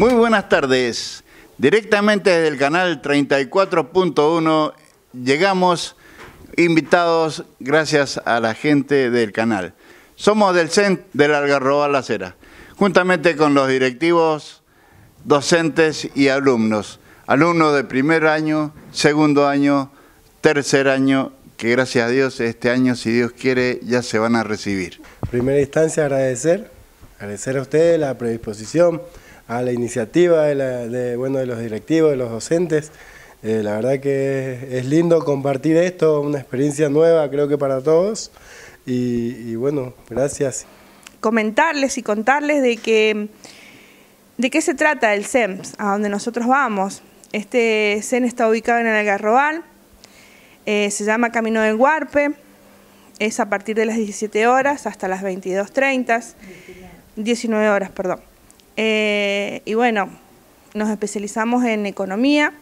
Muy buenas tardes. Directamente desde el canal 34.1 llegamos invitados gracias a la gente del canal. Somos del CEN del Algarroba La Cera, juntamente con los directivos, docentes y alumnos. Alumnos de primer año, segundo año, tercer año, que gracias a Dios este año, si Dios quiere, ya se van a recibir. primera instancia agradecer, agradecer a ustedes la predisposición, a la iniciativa de, bueno, de los directivos, de los docentes. Eh, la verdad que es lindo compartir esto, una experiencia nueva creo que para todos. Y, bueno, gracias. Comentarles y contarles de de qué se trata el CEMS, a donde nosotros vamos. Este CEN está ubicado en el Algarrobal, eh, se llama Camino del Guarpe, es a partir de las 17 horas hasta las 22.30, 19 horas, perdón. Eh, y bueno, nos especializamos en economía.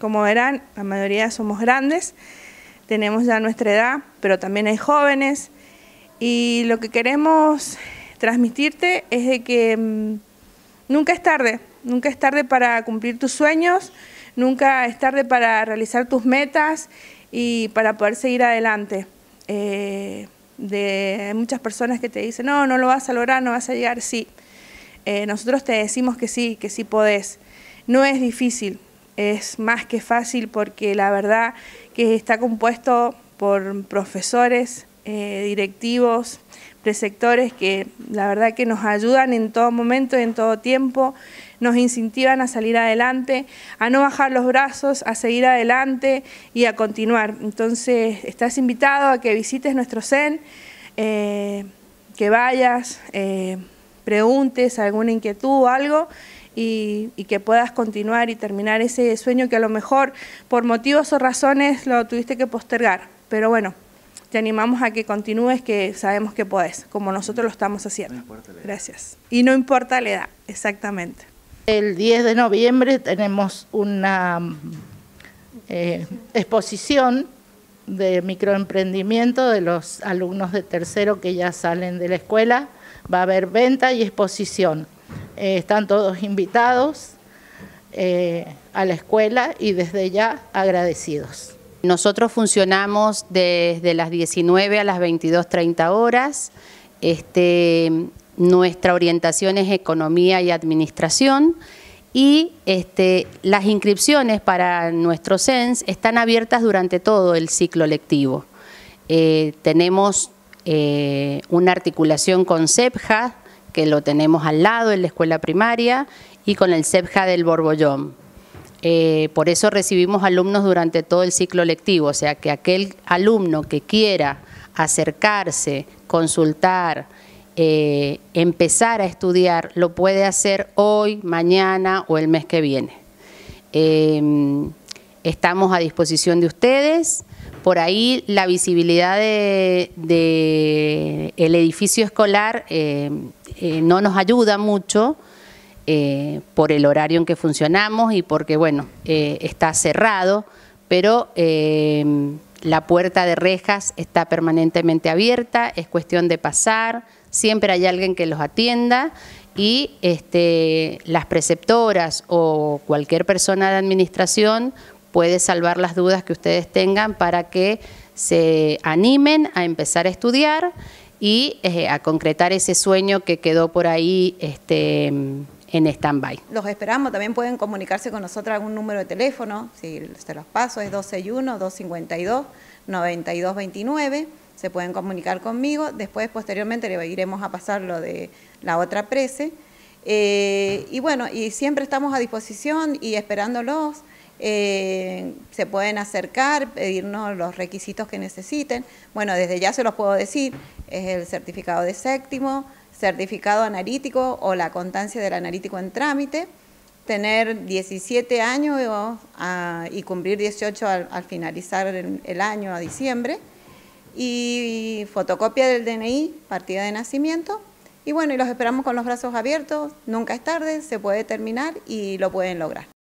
Como verán, la mayoría somos grandes, tenemos ya nuestra edad, pero también hay jóvenes. Y lo que queremos transmitirte es de que mm, nunca es tarde, nunca es tarde para cumplir tus sueños, nunca es tarde para realizar tus metas y para poder seguir adelante. Hay eh, de muchas personas que te dicen, no, no lo vas a lograr, no vas a llegar, sí. Eh, nosotros te decimos que sí, que sí podés. No es difícil, es más que fácil porque la verdad que está compuesto por profesores, eh, directivos, preceptores que la verdad que nos ayudan en todo momento en todo tiempo, nos incentivan a salir adelante, a no bajar los brazos, a seguir adelante y a continuar. Entonces, estás invitado a que visites nuestro CEN, eh, que vayas preguntes, alguna inquietud o algo, y, que puedas continuar y terminar ese sueño que a lo mejor por motivos o razones lo tuviste que postergar. Pero bueno, te animamos a que continúes, que sabemos que podés, como nosotros lo estamos haciendo. Gracias. Y no importa la edad, exactamente. El 10 de noviembre tenemos una eh, exposición de microemprendimiento de los alumnos de tercero que ya salen de la escuela. Va a haber venta y exposición. Eh, están todos invitados eh, a la escuela y desde ya agradecidos. Nosotros funcionamos desde las 19 a las 22.30 horas. Este, nuestra orientación es economía y administración y este, las inscripciones para nuestro CENS están abiertas durante todo el ciclo lectivo. Eh, tenemos eh, una articulación con CEPJA, que lo tenemos al lado en la escuela primaria, y con el CEPJA del Borbollón. Eh, por eso recibimos alumnos durante todo el ciclo lectivo, o sea que aquel alumno que quiera acercarse, consultar, eh, empezar a estudiar lo puede hacer hoy, mañana o el mes que viene. Em, estamos a disposición de ustedes. Por ahí la visibilidad del de, edificio escolar em, eh, no nos ayuda mucho eh, por el horario en que funcionamos y porque, bueno, está cerrado, pero em, la puerta de rejas está permanentemente abierta, es cuestión de pasar, siempre hay alguien que los atienda y este, las preceptoras o cualquier persona de administración puede salvar las dudas que ustedes tengan para que se animen a empezar a estudiar y eh, a concretar ese sueño que quedó por ahí este, en stand Los esperamos, también pueden comunicarse con nosotros algún número de teléfono, si se los paso, es 261-252-9229, se pueden comunicar conmigo, después posteriormente le iremos a pasar lo de la otra prese. Eh, y bueno, y siempre estamos a disposición y esperándolos. Eh, se pueden acercar, pedirnos los requisitos que necesiten. Bueno, desde ya se los puedo decir, es el certificado de séptimo, certificado analítico o la constancia del analítico en trámite, tener 17 años eh, ah, y cumplir 18 al, finalizar el, año, a diciembre, y, fotocopia del DNI, partida de nacimiento, y bueno, y los esperamos con los brazos abiertos, nunca es tarde, se puede terminar y lo pueden lograr.